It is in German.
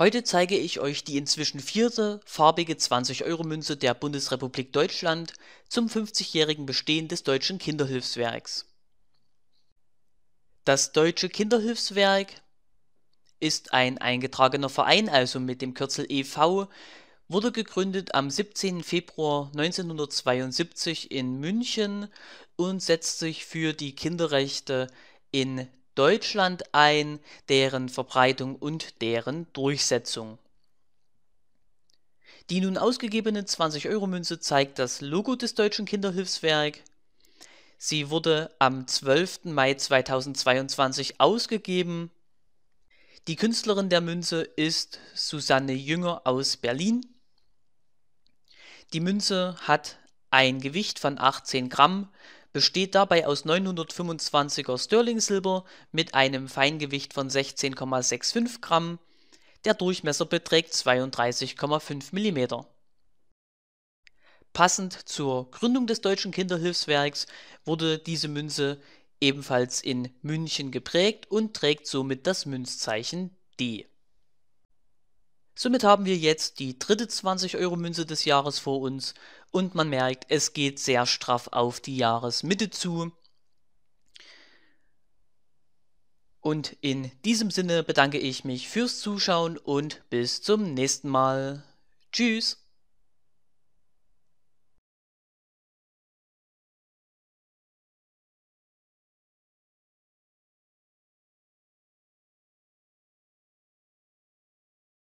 Heute zeige ich euch die inzwischen vierte farbige 20-Euro-Münze der Bundesrepublik Deutschland zum 50-jährigen Bestehen des Deutschen Kinderhilfswerks. Das Deutsche Kinderhilfswerk ist ein eingetragener Verein, also mit dem Kürzel e.V., wurde gegründet am 17. Februar 1972 in München und setzt sich für die Kinderrechte in Deutschland ein, deren Verbreitung und deren Durchsetzung. Die nun ausgegebene 20-Euro-Münze zeigt das Logo des Deutschen Kinderhilfswerk. Sie wurde am 12. Mai 2022 ausgegeben. Die Künstlerin der Münze ist Susanne Jünger aus Berlin. Die Münze hat ein Gewicht von 18 Gramm, besteht dabei aus 925er Sterling-Silber mit einem Feingewicht von 16,65 Gramm. Der Durchmesser beträgt 32,5 mm. Passend zur Gründung des Deutschen Kinderhilfswerks wurde diese Münze ebenfalls in München geprägt und trägt somit das Münzzeichen D. Somit haben wir jetzt die dritte 20-Euro-Münze des Jahres vor uns und man merkt, es geht sehr straff auf die Jahresmitte zu. Und in diesem Sinne bedanke ich mich fürs Zuschauen und bis zum nächsten Mal. Tschüss!